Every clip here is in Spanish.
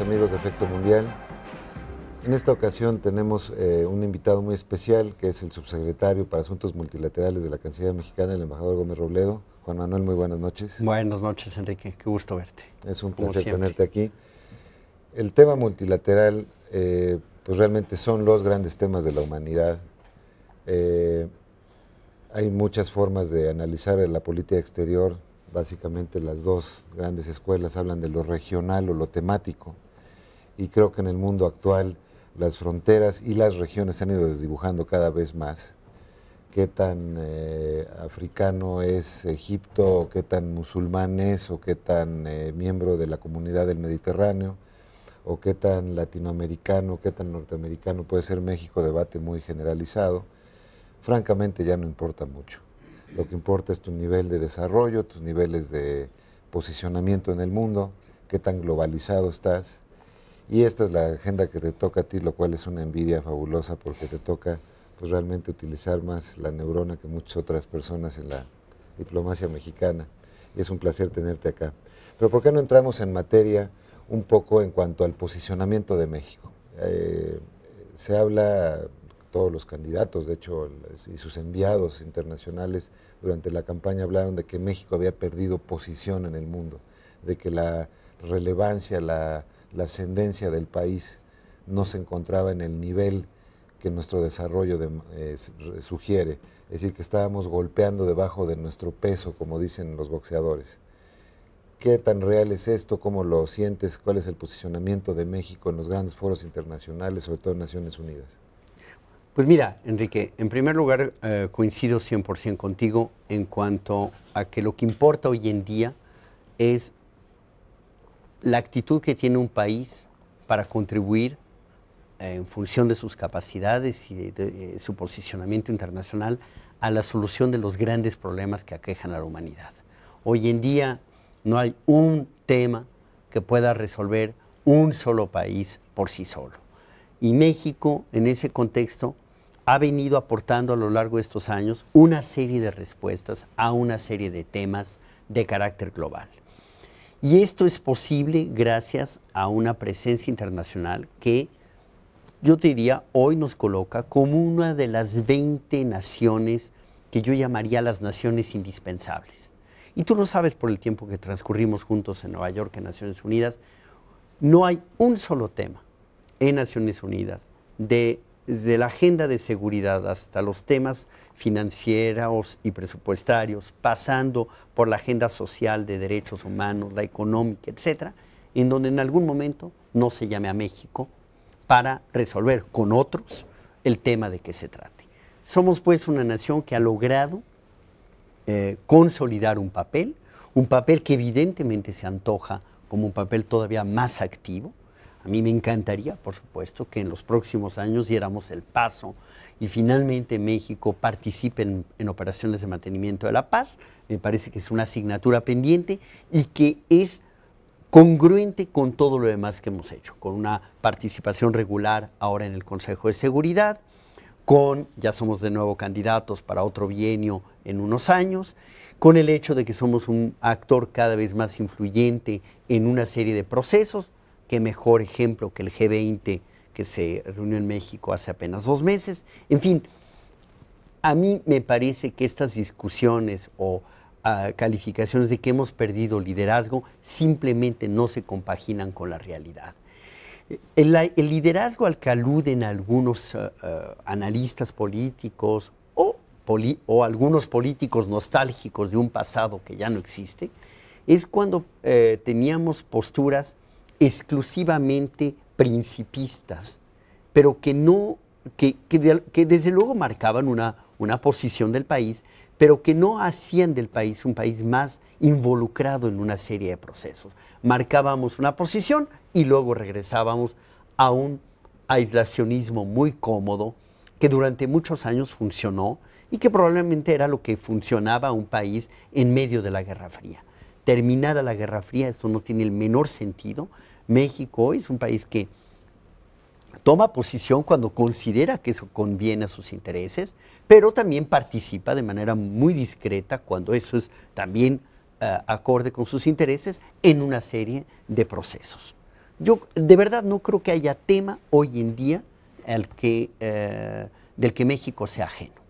amigos de Efecto Mundial. En esta ocasión tenemos eh, un invitado muy especial que es el subsecretario para Asuntos Multilaterales de la Cancillería Mexicana, el embajador Gómez Robledo. Juan Manuel, muy buenas noches. Buenas noches Enrique, qué gusto verte. Es un placer tenerte aquí. El tema multilateral eh, pues realmente son los grandes temas de la humanidad. Eh, hay muchas formas de analizar la política exterior básicamente las dos grandes escuelas hablan de lo regional o lo temático, y creo que en el mundo actual las fronteras y las regiones se han ido desdibujando cada vez más. Qué tan eh, africano es Egipto, qué tan musulmán es, o qué tan eh, miembro de la comunidad del Mediterráneo, o qué tan latinoamericano, qué tan norteamericano puede ser México, debate muy generalizado. Francamente ya no importa mucho. Lo que importa es tu nivel de desarrollo, tus niveles de posicionamiento en el mundo, qué tan globalizado estás. Y esta es la agenda que te toca a ti, lo cual es una envidia fabulosa porque te toca pues, realmente utilizar más la neurona que muchas otras personas en la diplomacia mexicana. Y es un placer tenerte acá. Pero ¿por qué no entramos en materia un poco en cuanto al posicionamiento de México? Eh, se habla todos los candidatos, de hecho, y sus enviados internacionales durante la campaña hablaron de que México había perdido posición en el mundo, de que la relevancia, la, ascendencia del país no se encontraba en el nivel que nuestro desarrollo sugiere. Es decir, que estábamos golpeando debajo de nuestro peso, como dicen los boxeadores. ¿Qué tan real es esto? ¿Cómo lo sientes? ¿Cuál es el posicionamiento de México en los grandes foros internacionales, sobre todo en Naciones Unidas? Pues mira, Enrique, en primer lugar eh, coincido 100% contigo en cuanto a que lo que importa hoy en día es la actitud que tiene un país para contribuir eh, en función de sus capacidades y de, eh, su posicionamiento internacional a la solución de los grandes problemas que aquejan a la humanidad. Hoy en día no hay un tema que pueda resolver un solo país por sí solo. Y México, en ese contexto, ha venido aportando a lo largo de estos años una serie de respuestas a una serie de temas de carácter global. Y esto es posible gracias a una presencia internacional que yo diría hoy nos coloca como una de las 20 naciones que yo llamaría las naciones indispensables. Y tú lo sabes por el tiempo que transcurrimos juntos en Nueva York, en Naciones Unidas, no hay un solo tema en Naciones Unidas de desde la agenda de seguridad hasta los temas financieros y presupuestarios, pasando por la agenda social de derechos humanos, la económica, etcétera, en donde en algún momento no se llame a México para resolver con otros el tema de que se trate. Somos pues una nación que ha logrado eh, consolidar un papel, un papel que evidentemente se antoja como un papel todavía más activo, a mí me encantaría, por supuesto, que en los próximos años diéramos el paso y finalmente México participe en, operaciones de mantenimiento de la paz. Me parece que es una asignatura pendiente y que es congruente con todo lo demás que hemos hecho, con una participación regular ahora en el Consejo de Seguridad, con, ya somos de nuevo candidatos para otro bienio en unos años, con el hecho de que somos un actor cada vez más influyente en una serie de procesos, qué mejor ejemplo que el G20 que se reunió en México hace apenas dos meses. En fin, a mí me parece que estas discusiones o ah, calificaciones de que hemos perdido liderazgo simplemente no se compaginan con la realidad. El, liderazgo al que aluden algunos ah, ah, analistas políticos o, o, algunos políticos nostálgicos de un pasado que ya no existe, es cuando eh, teníamos posturas exclusivamente principistas, pero que no, que, que, desde luego marcaban una, una posición del país, pero que no hacían del país un país más involucrado en una serie de procesos. Marcábamos una posición y luego regresábamos a un aislacionismo muy cómodo que durante muchos años funcionó y que probablemente era lo que funcionaba un país en medio de la Guerra Fría terminada la Guerra Fría, esto no tiene el menor sentido. México hoy es un país que toma posición cuando considera que eso conviene a sus intereses, pero también participa de manera muy discreta cuando eso es también eh, acorde con sus intereses en una serie de procesos. Yo de verdad no creo que haya tema hoy en día que, eh, del que México sea ajeno.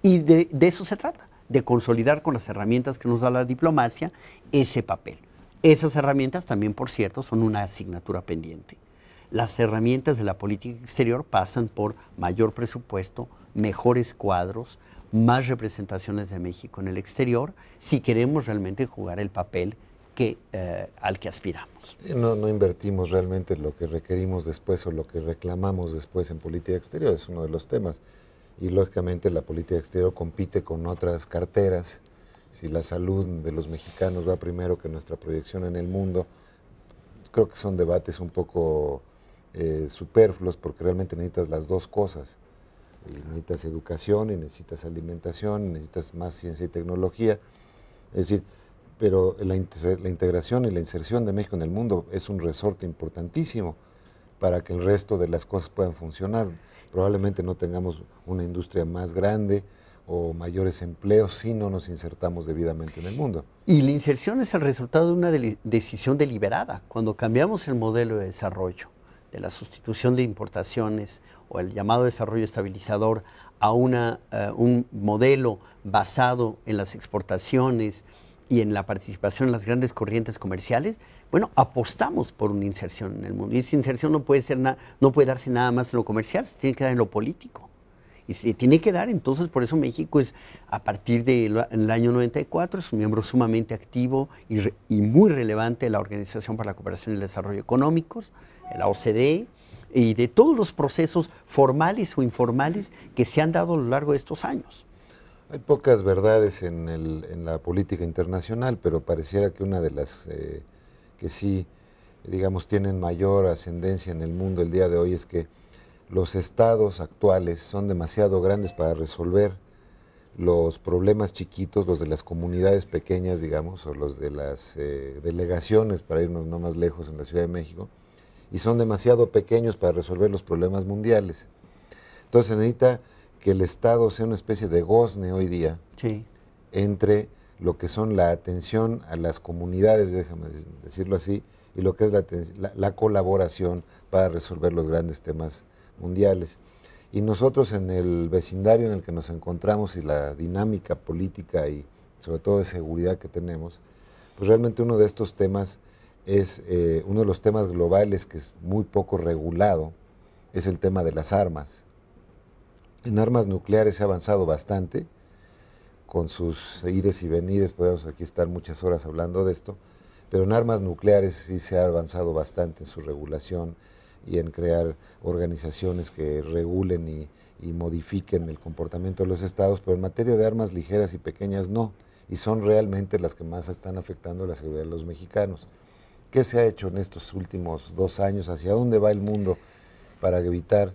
Y de eso se trata de consolidar con las herramientas que nos da la diplomacia ese papel. Esas herramientas también, por cierto, son una asignatura pendiente. Las herramientas de la política exterior pasan por mayor presupuesto, mejores cuadros, más representaciones de México en el exterior, si queremos realmente jugar el papel que, eh, al que aspiramos. no invertimos realmente lo que requerimos después o lo que reclamamos después en política exterior, es uno de los temas y lógicamente la política exterior compite con otras carteras. Si la salud de los mexicanos va primero que nuestra proyección en el mundo, creo que son debates un poco eh, superfluos porque realmente necesitas las dos cosas. Eh, necesitas educación necesitas alimentación, necesitas más ciencia y tecnología. Es decir, pero la, la, integración y la inserción de México en el mundo es un resorte importantísimo para que el resto de las cosas puedan funcionar probablemente no tengamos una industria más grande o mayores empleos si no nos insertamos debidamente en el mundo. Y la inserción es el resultado de una decisión deliberada. Cuando cambiamos el modelo de desarrollo, de la sustitución de importaciones o el llamado desarrollo estabilizador a una, eh, un modelo basado en las exportaciones, y en la participación en las grandes corrientes comerciales, bueno, apostamos por una inserción en el mundo. Y esa inserción no puede, ser no puede darse nada más en lo comercial, se tiene que dar en lo político. Y se tiene que dar, entonces por eso México es, a partir del año 94, es un miembro sumamente activo y, y, muy relevante de la Organización para la Cooperación y el Desarrollo Económicos, la OCDE, y de todos los procesos formales o informales que se han dado a lo largo de estos años. Hay pocas verdades en, la política internacional, pero pareciera que una de las eh, que sí, digamos, tienen mayor ascendencia en el mundo el día de hoy es que los estados actuales son demasiado grandes para resolver los problemas chiquitos, los de las comunidades pequeñas, digamos, o los de las eh, delegaciones, para irnos no más lejos en la Ciudad de México, y son demasiado pequeños para resolver los problemas mundiales. Entonces necesita que el Estado sea una especie de gozne hoy día entre lo que son la atención a las comunidades, déjame decirlo así, y lo que es la, colaboración para resolver los grandes temas mundiales. Y nosotros en el vecindario en el que nos encontramos y la dinámica política y sobre todo de seguridad que tenemos, pues realmente uno de estos temas es eh, uno de los temas globales que es muy poco regulado, es el tema de las armas. En armas nucleares se ha avanzado bastante, con sus ires y venires, podemos aquí estar muchas horas hablando de esto, pero en armas nucleares sí se ha avanzado bastante en su regulación y en crear organizaciones que regulen y, modifiquen el comportamiento de los estados, pero en materia de armas ligeras y pequeñas no, y son realmente las que más están afectando la seguridad de los mexicanos. ¿Qué se ha hecho en estos últimos dos años? ¿Hacia dónde va el mundo para evitar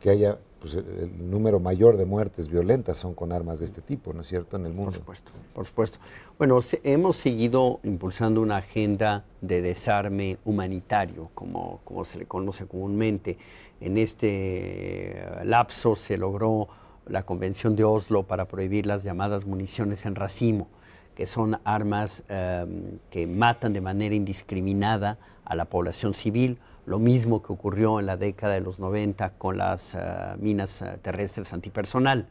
que haya pues, el número mayor de muertes violentas son con armas de este tipo, ¿no es cierto?, en el mundo. Por supuesto, por supuesto. Bueno, hemos seguido impulsando una agenda de desarme humanitario, como, se le conoce comúnmente. En este eh, lapso se logró la Convención de Oslo para prohibir las llamadas municiones en racimo, que son armas eh, que matan de manera indiscriminada a la población civil lo mismo que ocurrió en la década de los 90 con las eh, minas eh, terrestres antipersonal.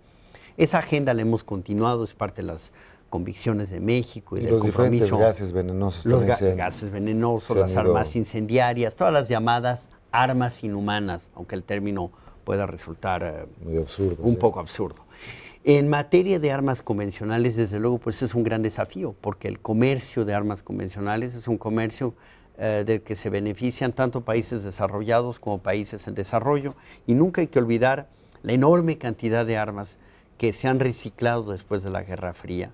Esa agenda la hemos continuado, es parte de las convicciones de México y, del los compromiso. Diferentes gases venenosos. Los gases venenosos, las armas incendiarias, todas las llamadas armas inhumanas, aunque el término pueda resultar eh, un poco absurdo. En materia de armas convencionales, desde luego, pues es un gran desafío, porque el comercio de armas convencionales es un comercio eh, del que se benefician tanto países desarrollados como países en desarrollo y nunca hay que olvidar la enorme cantidad de armas que se han reciclado después de la Guerra Fría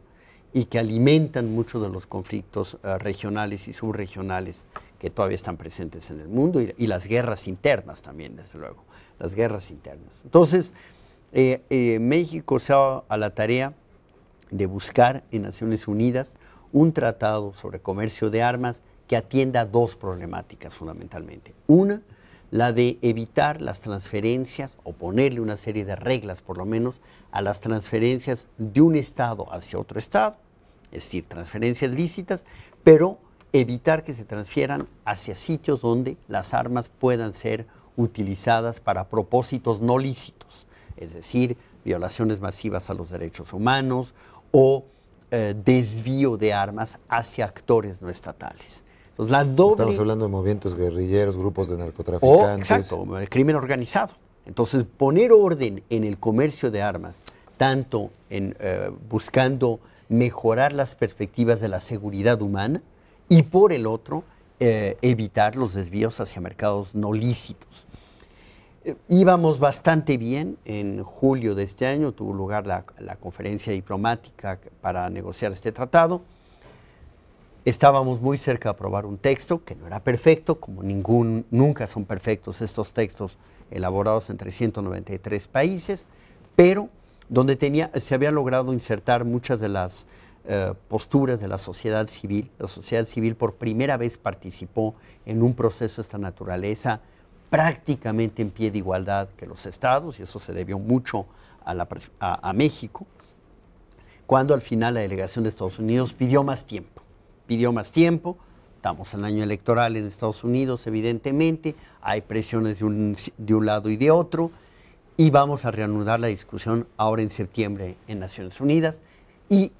y que alimentan muchos de los conflictos eh, regionales y subregionales que todavía están presentes en el mundo y, las guerras internas también, desde luego, las guerras internas. Entonces, eh, México se ha a la tarea de buscar en Naciones Unidas un tratado sobre comercio de armas que atienda dos problemáticas fundamentalmente. Una, la de evitar las transferencias o ponerle una serie de reglas, por lo menos, a las transferencias de un Estado hacia otro Estado, es decir, transferencias lícitas, pero evitar que se transfieran hacia sitios donde las armas puedan ser utilizadas para propósitos no lícitos, es decir, violaciones masivas a los derechos humanos o eh, desvío de armas hacia actores no estatales. Estamos hablando de movimientos guerrilleros, grupos de narcotraficantes. Oh, exacto, el crimen organizado. Entonces, poner orden en el comercio de armas, tanto en eh, buscando mejorar las perspectivas de la seguridad humana y por el otro, eh, evitar los desvíos hacia mercados no lícitos. Eh, íbamos bastante bien. En julio de este año tuvo lugar la conferencia diplomática para negociar este tratado. Estábamos muy cerca de aprobar un texto que no era perfecto, como ningún, nunca son perfectos estos textos elaborados en 393 países, pero donde tenía, se había logrado insertar muchas de las eh, posturas de la sociedad civil. La sociedad civil por primera vez participó en un proceso de esta naturaleza prácticamente en pie de igualdad que los estados, y eso se debió mucho a México, cuando al final la delegación de Estados Unidos pidió más tiempo pidió más tiempo. Estamos en año electoral en Estados Unidos, evidentemente, hay presiones de un, de un lado y de otro, y vamos a reanudar la discusión ahora en septiembre en Naciones Unidas, y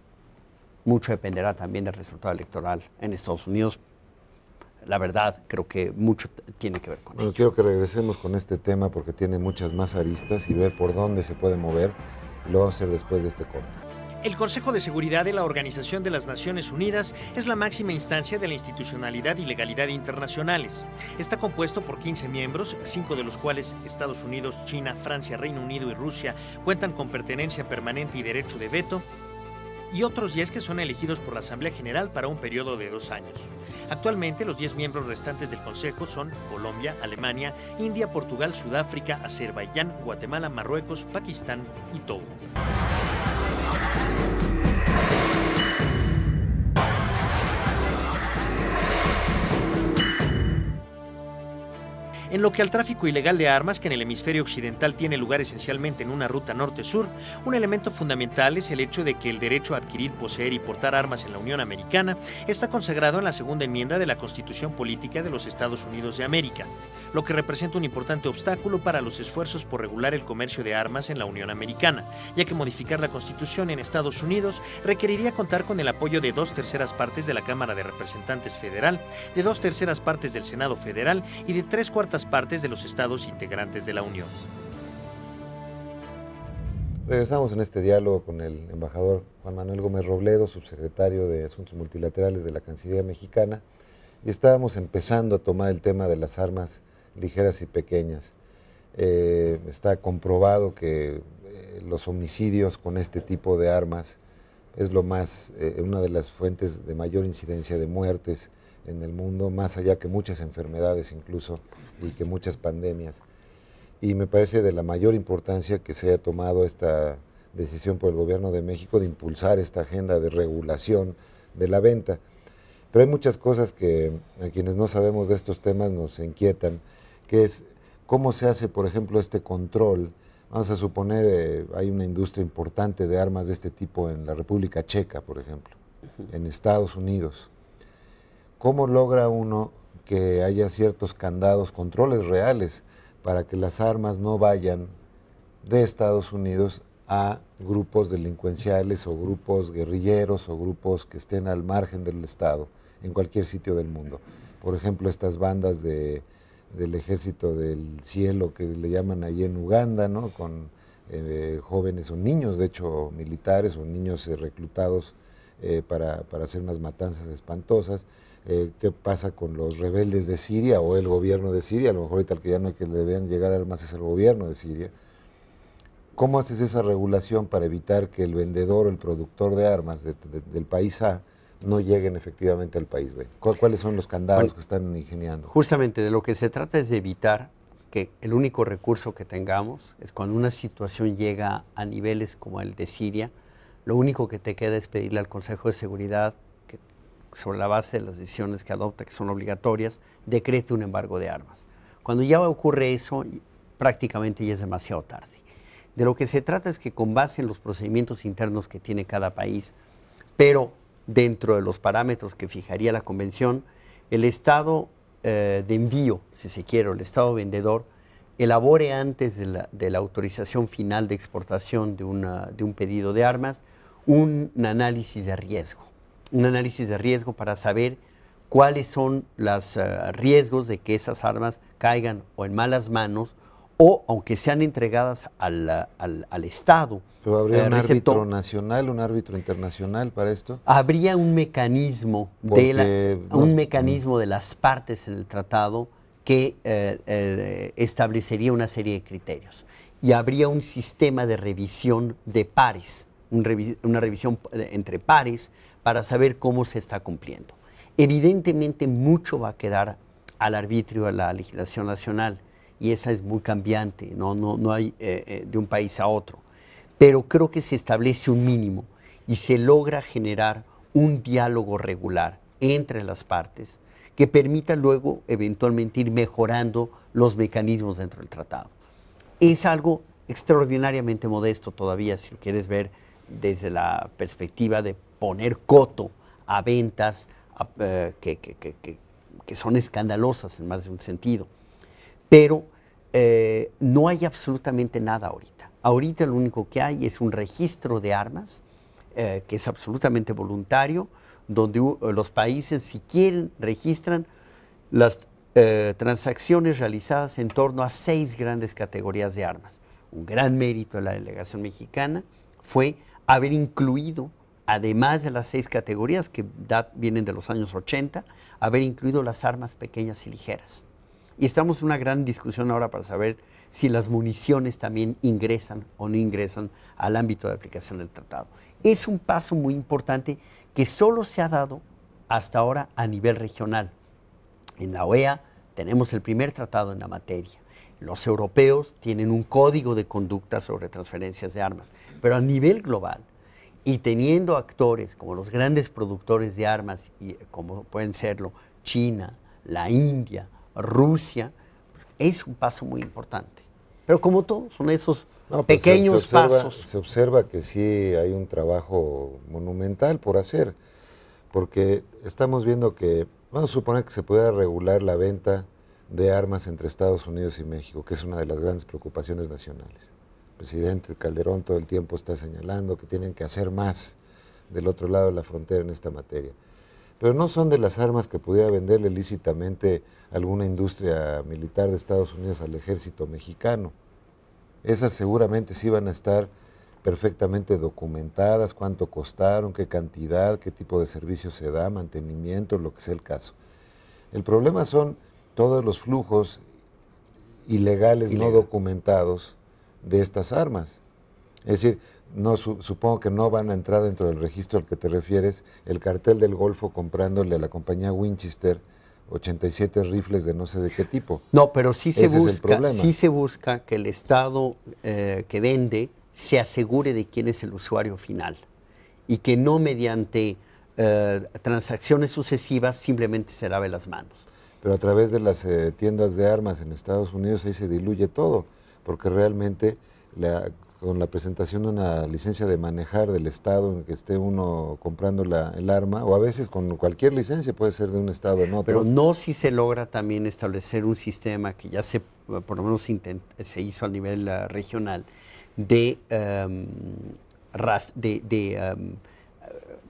mucho dependerá también del resultado electoral en Estados Unidos. La verdad, creo que mucho tiene que ver con bueno, Quiero que regresemos con este tema porque tiene muchas más aristas y ver por dónde se puede mover. Lo vamos a hacer después de este corte. El Consejo de Seguridad de la Organización de las Naciones Unidas es la máxima instancia de la institucionalidad y legalidad internacionales. Está compuesto por 15 miembros, 5 de los cuales Estados Unidos, China, Francia, Reino Unido y Rusia cuentan con pertenencia permanente y derecho de veto, y otros 10 que son elegidos por la Asamblea General para un periodo de dos años. Actualmente los 10 miembros restantes del Consejo son Colombia, Alemania, India, Portugal, Sudáfrica, Azerbaiyán, Guatemala, Marruecos, Pakistán y Togo. en lo que al tráfico ilegal de armas que en el hemisferio occidental tiene lugar esencialmente en una ruta norte-sur, un elemento fundamental es el hecho de que el derecho a adquirir, poseer y portar armas en la Unión Americana está consagrado en la segunda enmienda de la Constitución Política de los Estados Unidos de América, lo que representa un importante obstáculo para los esfuerzos por regular el comercio de armas en la Unión Americana, ya que modificar la Constitución en Estados Unidos requeriría contar con el apoyo de dos terceras partes de la Cámara de Representantes Federal, de dos terceras partes del Senado Federal y de tres cuartas partes de los estados integrantes de la Unión. Regresamos en este diálogo con el embajador Juan Manuel Gómez Robledo, subsecretario de Asuntos Multilaterales de la Cancillería Mexicana, y estábamos empezando a tomar el tema de las armas ligeras y pequeñas. Eh, está comprobado que eh, los homicidios con este tipo de armas es lo más, eh, una de las fuentes de mayor incidencia de muertes en el mundo, más allá que muchas enfermedades incluso y que muchas pandemias. Y me parece de la mayor importancia que se haya tomado esta decisión por el gobierno de México de impulsar esta agenda de regulación de la venta. Pero hay muchas cosas que a quienes no sabemos de estos temas nos inquietan, que es cómo se hace, por ejemplo, este control. Vamos a suponer, eh, hay una industria importante de armas de este tipo en la República Checa, por ejemplo, en Estados Unidos. ¿Cómo logra uno que haya ciertos candados, controles reales, para que las armas no vayan de Estados Unidos a grupos delincuenciales o grupos guerrilleros o grupos que estén al margen del Estado en cualquier sitio del mundo? Por ejemplo, estas bandas del ejército del cielo que le llaman allí en Uganda, Con eh, jóvenes o niños, de hecho, militares o niños eh, reclutados eh, para hacer unas matanzas espantosas. Eh, qué pasa con los rebeldes de Siria o el gobierno de Siria, a lo mejor ahorita el que ya no hay que le deben llegar armas es el gobierno de Siria. ¿Cómo haces esa regulación para evitar que el vendedor o el productor de armas del país A no lleguen efectivamente al país B? ¿Cuáles son los candados que están ingeniando? Justamente de lo que se trata es de evitar que el único recurso que tengamos es cuando una situación llega a niveles como el de Siria, lo único que te queda es pedirle al Consejo de Seguridad sobre la base de las decisiones que adopta, que son obligatorias, decrete un embargo de armas. Cuando ya ocurre eso, prácticamente ya es demasiado tarde. De lo que se trata es que con base en los procedimientos internos que tiene cada país, pero dentro de los parámetros que fijaría la Convención, el Estado eh, de envío, si se quiere, o el Estado vendedor, elabore antes de la, autorización final de exportación de un pedido de armas un análisis de riesgo un análisis de riesgo para saber cuáles son los eh, riesgos de que esas armas caigan o en malas manos o aunque sean entregadas al, Estado. habría eh, un árbitro nacional, un árbitro internacional para esto? Habría un mecanismo, de, un de las partes en el tratado que eh, establecería una serie de criterios y habría un sistema de revisión de pares, una revisión entre pares para saber cómo se está cumpliendo. Evidentemente mucho va a quedar al arbitrio de la legislación nacional y esa es muy cambiante, no, no, no hay eh, eh, de un país a otro. Pero creo que se establece un mínimo y se logra generar un diálogo regular entre las partes que permita luego eventualmente ir mejorando los mecanismos dentro del tratado. Es algo extraordinariamente modesto todavía, si lo quieres ver desde la perspectiva de poner coto a ventas eh, que, son escandalosas en más de un sentido. Pero eh, no hay absolutamente nada ahorita. Ahorita lo único que hay es un registro de armas eh, que es absolutamente voluntario, donde los países, si quieren, registran las transacciones realizadas en torno a seis grandes categorías de armas. Un gran mérito de la delegación mexicana fue haber incluido además de las seis categorías que vienen de los años 80, haber incluido las armas pequeñas y ligeras. Y estamos en una gran discusión ahora para saber si las municiones también ingresan o no ingresan al ámbito de aplicación del tratado. Es un paso muy importante que solo se ha dado hasta ahora a nivel regional. En la OEA tenemos el primer tratado en la materia. Los europeos tienen un código de conducta sobre transferencias de armas, pero a nivel global y teniendo actores como los grandes productores de armas, y, eh, como pueden serlo China, la India, Rusia, pues, es un paso muy importante. Pero como todos, son esos pues, pequeños pasos. Se observa que sí hay un trabajo monumental por hacer, porque estamos viendo que, vamos a suponer que se pueda regular la venta de armas entre Estados Unidos y México, que es una de las grandes preocupaciones nacionales presidente Calderón todo el tiempo está señalando que tienen que hacer más del otro lado de la frontera en esta materia. Pero no son de las armas que pudiera venderle lícitamente alguna industria militar de Estados Unidos al ejército mexicano. Esas seguramente sí van a estar perfectamente documentadas, cuánto costaron, qué cantidad, qué tipo de servicio se da, mantenimiento, lo que sea el caso. El problema son todos los flujos ilegales no documentados de estas armas. Es decir, no, supongo que no van a entrar dentro del registro al que te refieres el cartel del Golfo comprándole a la compañía Winchester 87 rifles de no sé de qué tipo. No, pero sí se, busca, sí se busca que el Estado eh, que vende se asegure de quién es el usuario final y que no mediante eh, transacciones sucesivas simplemente se lave las manos. Pero a través de las eh, tiendas de armas en Estados Unidos ahí se diluye todo porque realmente con la presentación de una licencia de manejar del Estado en que esté uno comprando el arma, o a veces con cualquier licencia, puede ser de un Estado en otro. Pero no si se logra también establecer un sistema que ya se, por lo menos se hizo a nivel eh, regional, de, em, de, em,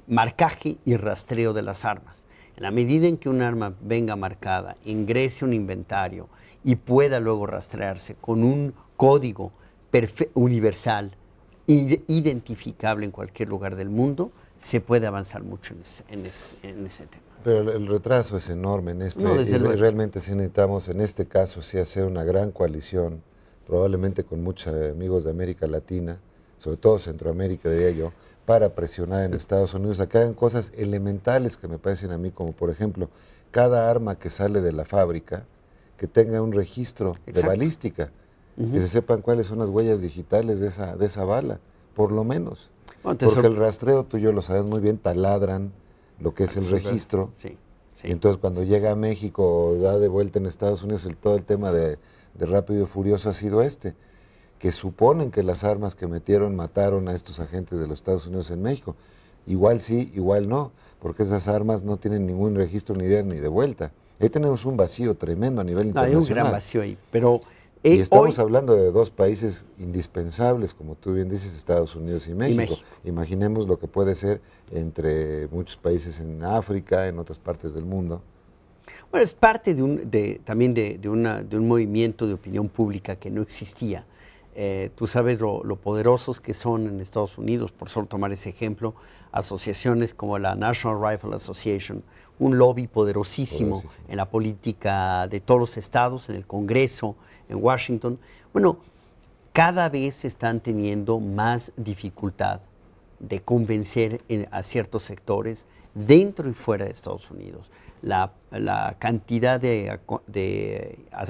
marcaje y rastreo de las armas. En la medida en que un arma venga marcada, ingrese un inventario y pueda luego rastrearse con un código universal, identificable en cualquier lugar del mundo, se puede avanzar mucho en ese, tema. Pero el, retraso es enorme en esto y, realmente necesitamos, en este caso, sí hacer una gran coalición, probablemente con muchos amigos de América Latina, sobre todo Centroamérica, diría yo, para presionar en Estados Unidos a que hagan cosas elementales que me parecen a mí, como por ejemplo, cada arma que sale de la fábrica, que tenga un registro de balística que se sepan cuáles son las huellas digitales de esa, de esa bala, por lo menos. Porque el rastreo, tú y yo lo sabes muy bien, taladran lo que es el registro. Sí, Y entonces cuando llega a México da de vuelta en Estados Unidos, el, todo el tema de, Rápido y Furioso ha sido este, que suponen que las armas que metieron mataron a estos agentes de los Estados Unidos en México. Igual sí, igual no, porque esas armas no tienen ningún registro ni de ni de vuelta. Ahí tenemos un vacío tremendo a nivel internacional. hay un gran vacío ahí, pero y eh, estamos hablando de dos países indispensables, como tú bien dices, Estados Unidos y México. Imaginemos lo que puede ser entre muchos países en África, en otras partes del mundo. Bueno, es parte de un, de, también de, de un movimiento de opinión pública que no existía eh, tú sabes lo, poderosos que son en Estados Unidos, por solo tomar ese ejemplo, asociaciones como la National Rifle Association, un lobby poderosísimo, en la política de todos los estados, en el Congreso, en Washington. Bueno, cada vez están teniendo más dificultad de convencer a ciertos sectores dentro y fuera de Estados Unidos la, cantidad de,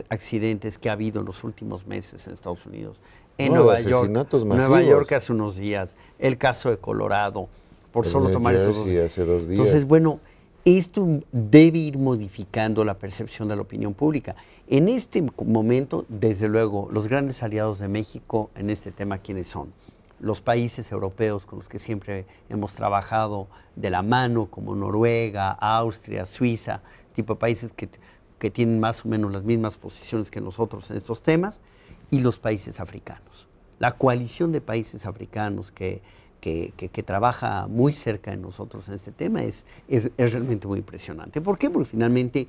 accidentes que ha habido en los últimos meses en Estados Unidos. En Nueva York, Nueva York hace unos días, el caso de Colorado, por solo tomar esos dos Entonces, bueno, esto debe ir modificando la percepción de la opinión pública. En este momento, desde luego, los grandes aliados de México en este tema, ¿quiénes son? los países europeos con los que siempre hemos trabajado de la mano, como Noruega, Austria, Suiza, tipo de países que, que tienen más o menos las mismas posiciones que nosotros en estos temas, y los países africanos. La coalición de países africanos que, que, que, trabaja muy cerca de nosotros en este tema es, es, es, realmente muy impresionante. ¿Por qué? Porque finalmente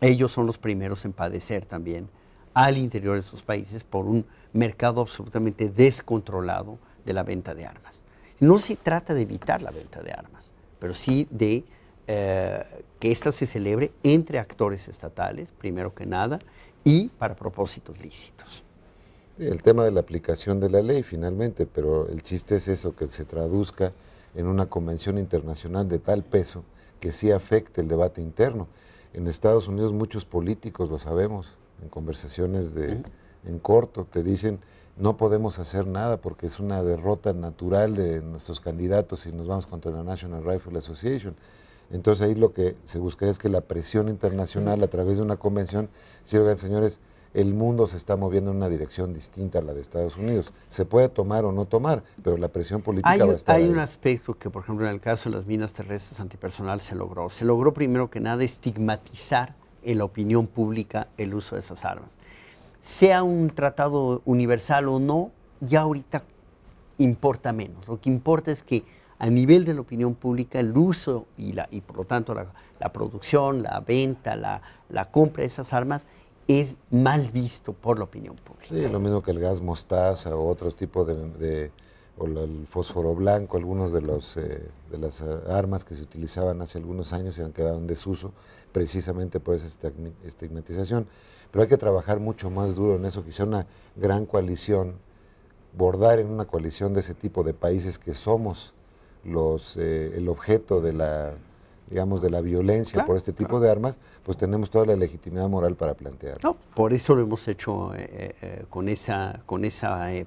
ellos son los primeros en padecer también al interior de sus países por un mercado absolutamente descontrolado de la venta de armas. No se trata de evitar la venta de armas, pero sí de eh, que ésta se celebre entre actores estatales, primero que nada, y para propósitos lícitos. El tema de la aplicación de la ley finalmente, pero el chiste es eso, que se traduzca en una convención internacional de tal peso que sí afecte el debate interno. En Estados Unidos muchos políticos, lo sabemos, en conversaciones de, en corto, te dicen, no podemos hacer nada porque es una derrota natural de nuestros candidatos si nos vamos contra la National Rifle Association. Entonces ahí lo que se buscaría es que la presión internacional a través de una convención, si oigan señores, el mundo se está moviendo en una dirección distinta a la de Estados Unidos. Se puede tomar o no tomar, pero la presión política va a estar. Hay un aspecto que, por ejemplo, en el caso de las minas terrestres antipersonal se logró. Se logró primero que nada estigmatizar en la opinión pública el uso de esas armas sea un tratado universal o no, ya ahorita importa menos. Lo que importa es que a nivel de la opinión pública el uso y, la, y por lo tanto la, producción, la venta, la, compra de esas armas es mal visto por la opinión pública. Sí, lo mismo que el gas mostaza o otro tipo de, o el fósforo blanco, algunos de, eh, de las eh, armas que se utilizaban hace algunos años se han quedado en desuso precisamente por esa estigmatización pero hay que trabajar mucho más duro en eso, quizá una gran coalición, bordar en una coalición de ese tipo de países que somos los, eh, el objeto de la digamos, de la violencia por este tipo de armas, pues tenemos toda la legitimidad moral para plantearlo. No, por eso lo hemos hecho eh, eh, con esa, con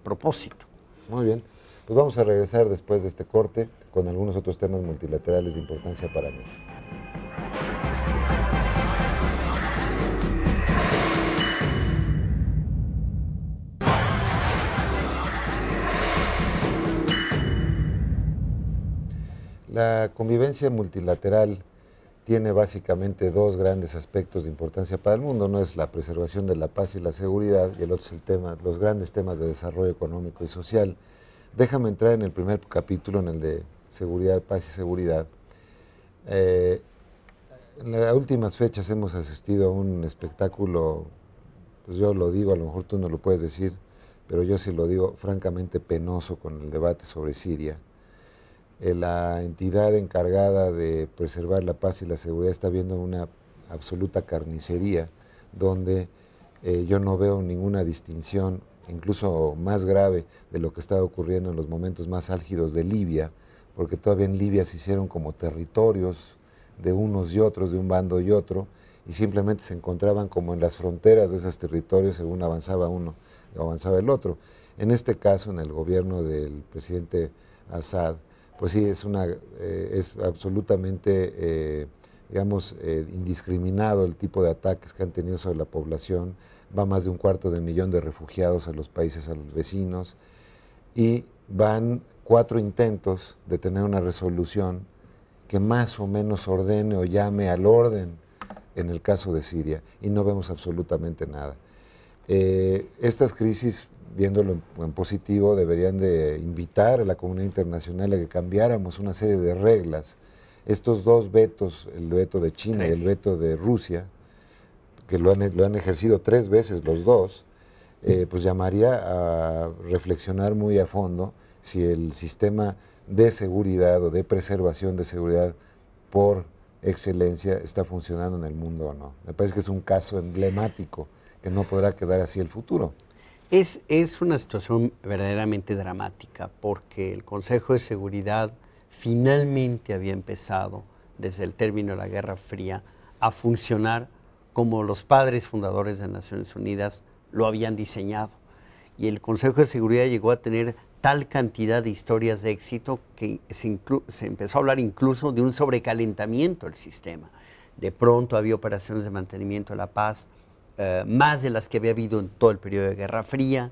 propósito. Muy bien, pues vamos a regresar después de este corte con algunos otros temas multilaterales de importancia para mí. la convivencia multilateral tiene básicamente dos grandes aspectos de importancia para el mundo. Uno es la preservación de la paz y la seguridad y el otro es el tema, los grandes temas de desarrollo económico y social. Déjame entrar en el primer capítulo, en el de seguridad, paz y seguridad. Eh, en las últimas fechas hemos asistido a un espectáculo, pues yo lo digo, a lo mejor tú no lo puedes decir, pero yo sí lo digo francamente penoso con el debate sobre Siria eh, la entidad encargada de preservar la paz y la seguridad está viendo una absoluta carnicería donde eh, yo no veo ninguna distinción, incluso más grave de lo que estaba ocurriendo en los momentos más álgidos de Libia, porque todavía en Libia se hicieron como territorios de unos y otros, de un bando y otro, y simplemente se encontraban como en las fronteras de esos territorios según avanzaba uno o avanzaba el otro. En este caso, en el gobierno del presidente Assad, pues sí, es, una, eh, es absolutamente, eh, digamos, eh, indiscriminado el tipo de ataques que han tenido sobre la población. Va más de un cuarto de millón de refugiados a los países, a los vecinos, y van cuatro intentos de tener una resolución que más o menos ordene o llame al orden en el caso de Siria, y no vemos absolutamente nada. estas crisis viéndolo en positivo, deberían de invitar a la comunidad internacional a que cambiáramos una serie de reglas. Estos dos vetos, el veto de China y el veto de Rusia, que lo han, ejercido tres veces los dos, eh, pues llamaría a reflexionar muy a fondo si el sistema de seguridad o de preservación de seguridad por excelencia está funcionando en el mundo o no. Me parece que es un caso emblemático que no podrá quedar así el futuro. Es, una situación verdaderamente dramática porque el Consejo de Seguridad finalmente había empezado, desde el término de la Guerra Fría, a funcionar como los padres fundadores de Naciones Unidas lo habían diseñado. Y el Consejo de Seguridad llegó a tener tal cantidad de historias de éxito que se, empezó a hablar incluso de un sobrecalentamiento del sistema. De pronto había operaciones de mantenimiento de la paz eh, más de las que había habido en todo el periodo de Guerra Fría,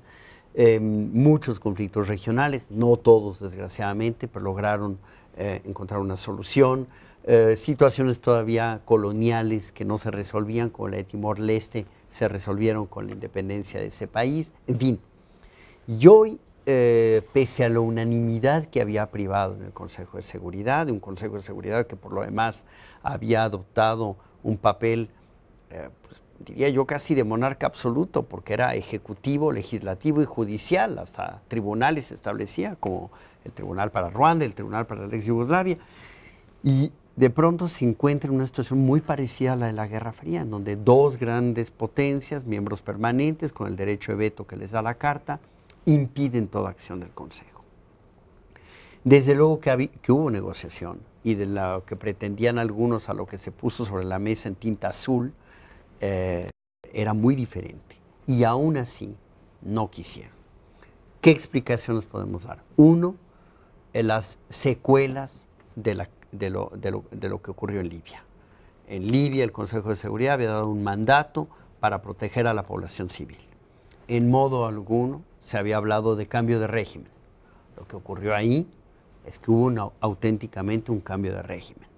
em, muchos conflictos regionales, no todos desgraciadamente, pero lograron eh, encontrar una solución, eh, situaciones todavía coloniales que no se resolvían, como la de Timor-Leste, se resolvieron con la independencia de ese país, en fin. Y hoy pese a la unanimidad que había privado en el Consejo de Seguridad, un Consejo de Seguridad que por lo demás había adoptado un papel pues, diría yo, casi de monarca absoluto, porque era ejecutivo, legislativo y judicial, hasta tribunales se establecía, como el Tribunal para Ruanda, el Tribunal para la ex Yugoslavia, y de pronto se encuentra en una situación muy parecida a la de la Guerra Fría, en donde dos grandes potencias, miembros permanentes, con el derecho de veto que les da la Carta, impiden toda acción del Consejo. Desde luego que, que hubo negociación y de lo que pretendían algunos a lo que se puso sobre la mesa en tinta azul, eh, era muy diferente. Y aún así no quisieron. ¿Qué explicaciones podemos dar? Uno, eh, las secuelas de, lo, que ocurrió en Libia. En Libia el Consejo de Seguridad había dado un mandato para proteger a la población civil. En modo alguno se había hablado de cambio de régimen. Lo que ocurrió ahí es que hubo auténticamente un cambio de régimen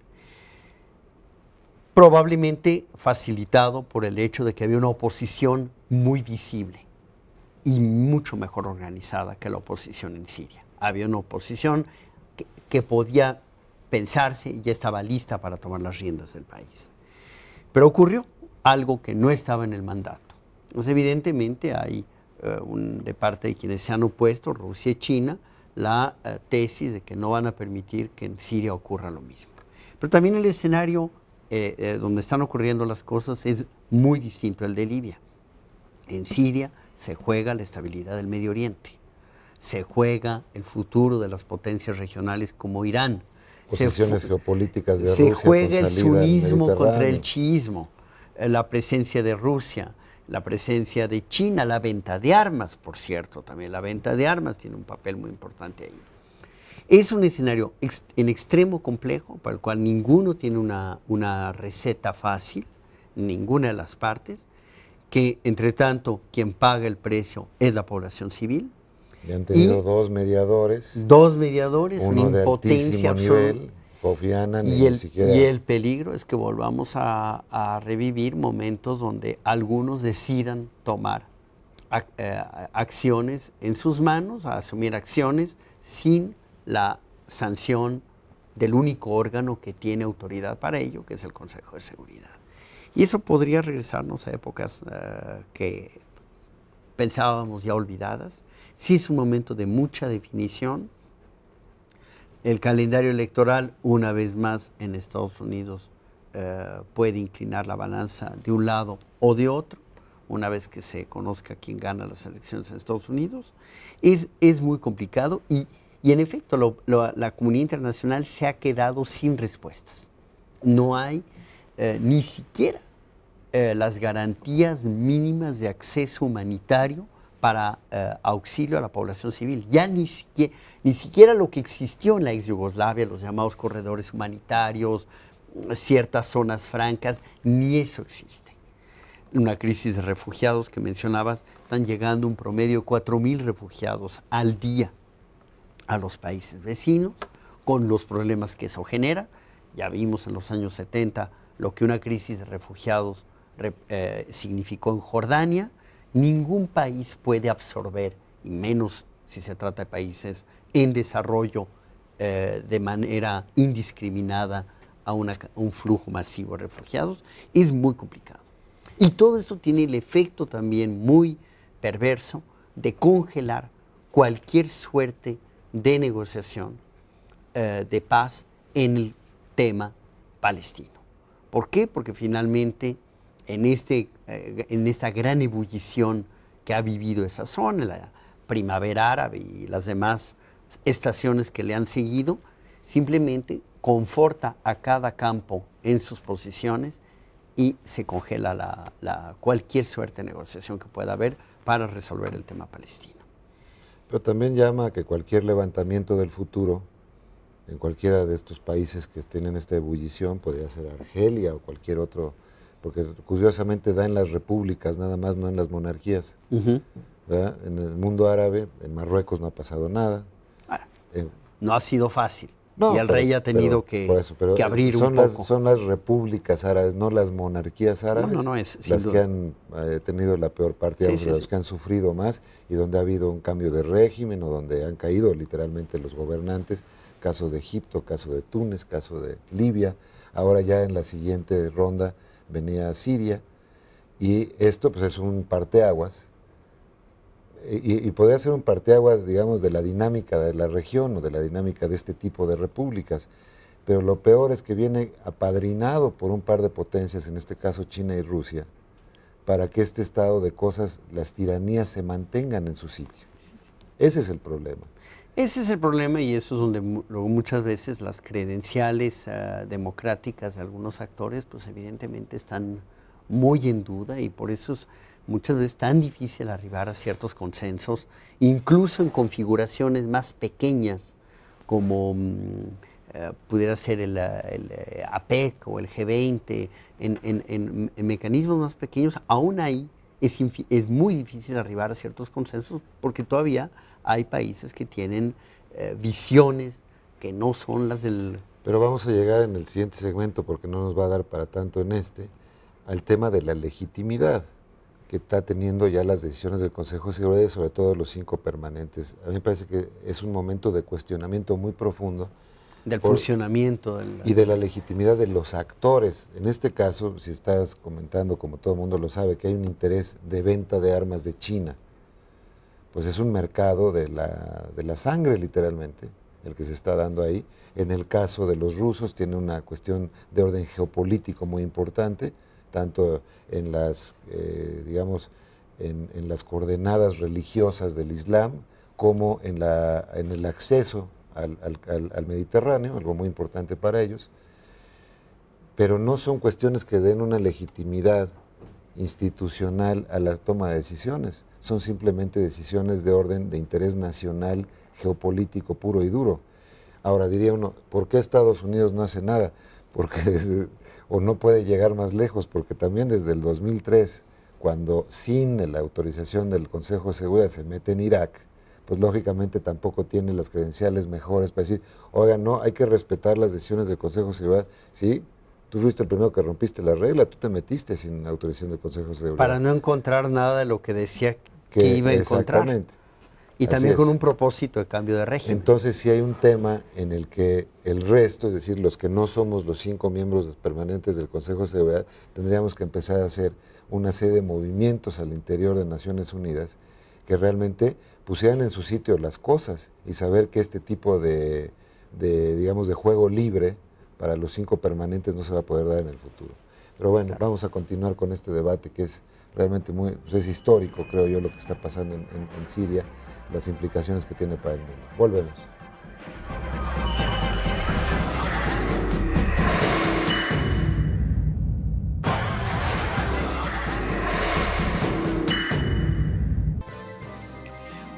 probablemente facilitado por el hecho de que había una oposición muy visible y mucho mejor organizada que la oposición en Siria. Había una oposición que, podía pensarse y ya estaba lista para tomar las riendas del país. Pero ocurrió algo que no estaba en el mandato. Entonces, pues, evidentemente hay eh, de parte de quienes se han opuesto, Rusia y China, la eh, tesis de que no van a permitir que en Siria ocurra lo mismo. Pero también el escenario eh, eh, donde están ocurriendo las cosas es muy distinto al de Libia. En Siria se juega la estabilidad del Medio Oriente, se juega el futuro de las potencias regionales como Irán. se, geopolíticas de juega el sunismo contra el chiismo, eh, la presencia de Rusia, la presencia de China, la venta de armas, por cierto, también la venta de armas tiene un papel muy importante ahí. Es un escenario en extremo complejo, para el cual ninguno tiene una, receta fácil, ninguna de las partes, que entre tanto quien paga el precio es la población civil. Y han tenido dos mediadores. Dos mediadores, una impotencia absoluta. y, el, y el peligro es que volvamos a, revivir momentos donde algunos decidan tomar eh, acciones en sus manos, asumir acciones sin la sanción del único órgano que tiene autoridad para ello, que es el Consejo de Seguridad. Y eso podría regresarnos a épocas eh, que pensábamos ya olvidadas. Sí es un momento de mucha definición. El calendario electoral, una vez más, en Estados Unidos eh, puede inclinar la balanza de un lado o de otro, una vez que se conozca quién gana las elecciones en Estados Unidos. Es, es muy complicado y y en efecto, la comunidad internacional se ha quedado sin respuestas. No hay eh, ni siquiera eh, las garantías mínimas de acceso humanitario para eh, auxilio a la población civil. Ya ni siquiera, ni siquiera lo que existió en la ex Yugoslavia, los llamados corredores humanitarios, ciertas zonas francas, ni eso existe. Una crisis de refugiados que mencionabas, están llegando un promedio de 4.000 refugiados al día a los países vecinos con los problemas que eso genera. Ya vimos en los años 70 lo que una crisis de refugiados eh, significó en Jordania. Ningún país puede absorber, y menos si se trata de países en desarrollo eh, de manera indiscriminada, a un flujo masivo de refugiados, es muy complicado. Y todo esto tiene el efecto también muy perverso de congelar cualquier suerte de negociación eh, de paz en el tema palestino. ¿Por qué? Porque finalmente en, este, eh, en esta gran ebullición que ha vivido esa zona, la primavera árabe y las demás estaciones que le han seguido, simplemente conforta a cada campo en sus posiciones y se congela la, cualquier suerte de negociación que pueda haber para resolver el tema palestino. Pero también llama a que cualquier levantamiento del futuro en cualquiera de estos países que estén en esta ebullición, podría ser Argelia o cualquier otro, porque curiosamente da en las repúblicas, nada más no en las monarquías. En el mundo árabe, en Marruecos no ha pasado nada. no ha sido fácil y el rey ha tenido que, abrir son un poco. son las repúblicas árabes, no las monarquías árabes, las que han eh, tenido la peor parte, las que han sufrido más y donde ha habido un cambio de régimen o donde han caído literalmente los gobernantes, caso de Egipto, caso de Túnez, caso de Libia, ahora ya en la siguiente ronda venía Siria y esto pues es un parteaguas y, podría ser un parteaguas, digamos, de la dinámica de la región o de la dinámica de este tipo de repúblicas. Pero lo peor es que viene apadrinado por un par de potencias, en este caso China y Rusia, para que este estado de cosas, las tiranías se mantengan en su sitio. Ese es el problema. Ese es el problema y eso es donde muchas veces las credenciales ah, democráticas de algunos actores, pues evidentemente están muy en duda y por eso es, muchas veces tan difícil arribar a ciertos consensos, incluso en configuraciones más pequeñas como mm, eh, pudiera ser el, eh, eh, APEC o el G20, en, mecanismos más pequeños, aún ahí es, muy difícil arribar a ciertos consensos porque todavía hay países que tienen visiones que no son las del... Pero vamos a llegar en el siguiente segmento, porque no nos va a dar para tanto en este, al tema de la legitimidad que está teniendo ya las decisiones del Consejo de Seguridad sobre todo los cinco permanentes. A mí me parece que es un momento de cuestionamiento muy profundo. Del funcionamiento. y de la legitimidad de los actores. En este caso, si estás comentando, como todo el mundo lo sabe, que hay un interés de venta de armas de China, pues es un mercado de la, de la sangre literalmente, el que se está dando ahí. En el caso de los rusos tiene una cuestión de orden geopolítico muy importante tanto en las, eh, digamos, en, las coordenadas religiosas del Islam como en, la, en el acceso al, al, Mediterráneo, algo muy importante para ellos, pero no son cuestiones que den una legitimidad institucional a la toma de decisiones, son simplemente decisiones de orden de interés nacional, geopolítico puro y duro. Ahora diría uno, ¿por qué Estados Unidos no hace nada? porque o no puede llegar más lejos, porque también desde el 2003, cuando sin la autorización del Consejo de Seguridad se mete en Irak, pues lógicamente tampoco tiene las credenciales mejores para decir, oiga, no, hay que respetar las decisiones del Consejo de Seguridad. Sí, tú fuiste el primero que rompiste la regla, tú te metiste sin autorización del Consejo de Seguridad. Para no encontrar nada de lo que decía que, iba a encontrar. Y también con un propósito de cambio de régimen. Entonces, si hay un tema en el que el resto, es decir, los que no somos los cinco miembros permanentes del Consejo de Seguridad, tendríamos que empezar a hacer una serie de movimientos al interior de Naciones Unidas que realmente pusieran en su sitio las cosas y saber que este tipo de, digamos, de juego libre para los cinco permanentes no se va a poder dar en el futuro. Pero bueno, vamos a continuar con este debate que es realmente muy, pues, es histórico, creo yo, lo que está pasando en Siria las implicaciones que tiene para el mundo. Volvemos.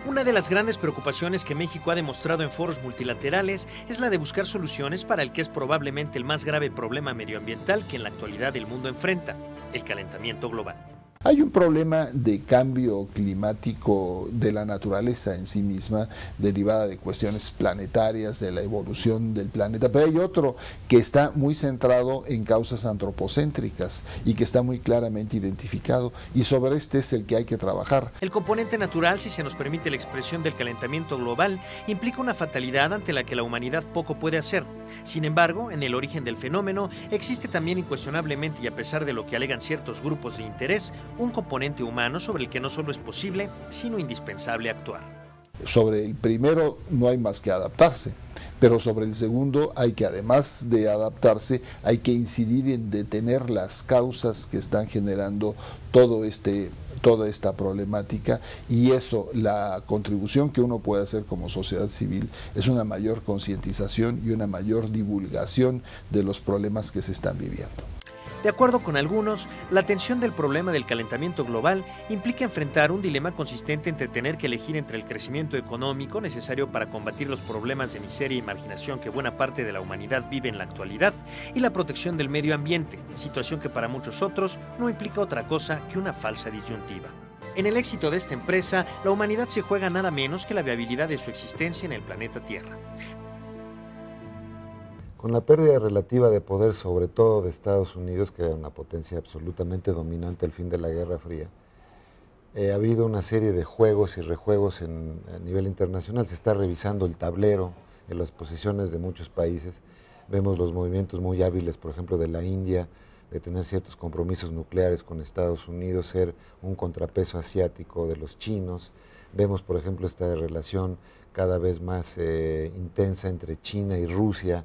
Una de las grandes preocupaciones que México ha demostrado en foros multilaterales es la de buscar soluciones para el que es probablemente el más grave problema medioambiental que en la actualidad el mundo enfrenta, el calentamiento global. Hay un problema de cambio climático de la naturaleza en sí misma, derivada de cuestiones planetarias, de la evolución del planeta, pero hay otro que está muy centrado en causas antropocéntricas y que está muy claramente identificado, y sobre este es el que hay que trabajar. El componente natural, si se nos permite la expresión del calentamiento global, implica una fatalidad ante la que la humanidad poco puede hacer. Sin embargo, en el origen del fenómeno existe también incuestionablemente y a pesar de lo que alegan ciertos grupos de interés, un componente humano sobre el que no solo es posible, sino indispensable actuar. Sobre el primero no hay más que adaptarse, pero sobre el segundo hay que, además de adaptarse, hay que incidir en detener las causas que están generando todo este, toda esta problemática y eso, la contribución que uno puede hacer como sociedad civil es una mayor concientización y una mayor divulgación de los problemas que se están viviendo. De acuerdo con algunos, la atención del problema del calentamiento global implica enfrentar un dilema consistente entre tener que elegir entre el crecimiento económico necesario para combatir los problemas de miseria y marginación que buena parte de la humanidad vive en la actualidad y la protección del medio ambiente, situación que para muchos otros no implica otra cosa que una falsa disyuntiva. En el éxito de esta empresa, la humanidad se juega nada menos que la viabilidad de su existencia en el planeta Tierra. Con la pérdida relativa de poder, sobre todo de Estados Unidos, que era una potencia absolutamente dominante al fin de la Guerra Fría, eh, ha habido una serie de juegos y rejuegos a nivel internacional. Se está revisando el tablero en las posiciones de muchos países. Vemos los movimientos muy hábiles, por ejemplo, de la India, de tener ciertos compromisos nucleares con Estados Unidos, ser un contrapeso asiático de los chinos. Vemos, por ejemplo, esta relación cada vez más eh, intensa entre China y Rusia,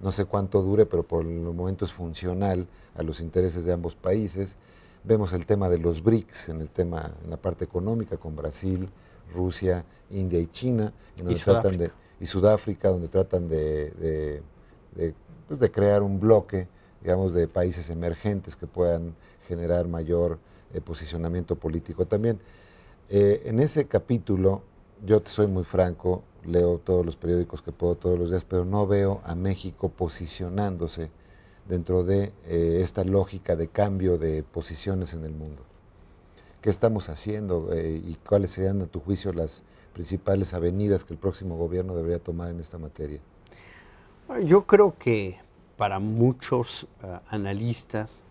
no sé cuánto dure, pero por el momento es funcional a los intereses de ambos países. Vemos el tema de los BRICS en el tema en la parte económica con Brasil, Rusia, India y China, y Sudáfrica. donde tratan de, pues, de, crear un bloque, digamos, de países emergentes que puedan generar mayor eh, posicionamiento político también. Eh, en ese capítulo, yo te soy muy franco, leo todos los periódicos que puedo todos los días, pero no veo a México posicionándose dentro de eh, esta lógica de cambio de posiciones en el mundo. ¿Qué estamos haciendo eh, y cuáles serían, a tu juicio, las principales avenidas que el próximo gobierno debería tomar en esta materia? Yo creo que para muchos eh, analistas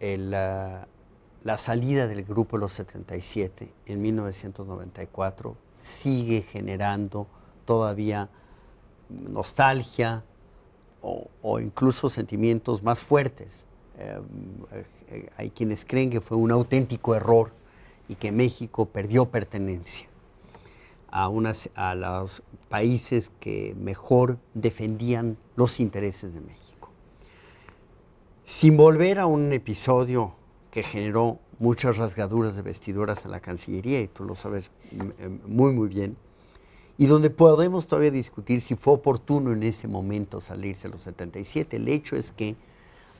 la salida del Grupo de los 77 en 1994 sigue generando todavía nostalgia o, incluso sentimientos más fuertes. Eh, eh, hay quienes creen que fue un auténtico error y que México perdió pertenencia a, unas, a los países que mejor defendían los intereses de México. Sin volver a un episodio que generó muchas rasgaduras de vestiduras en la Cancillería, y tú lo sabes mm, em, muy, muy bien, y donde podemos todavía discutir si fue oportuno en ese momento salirse los 77. El hecho es que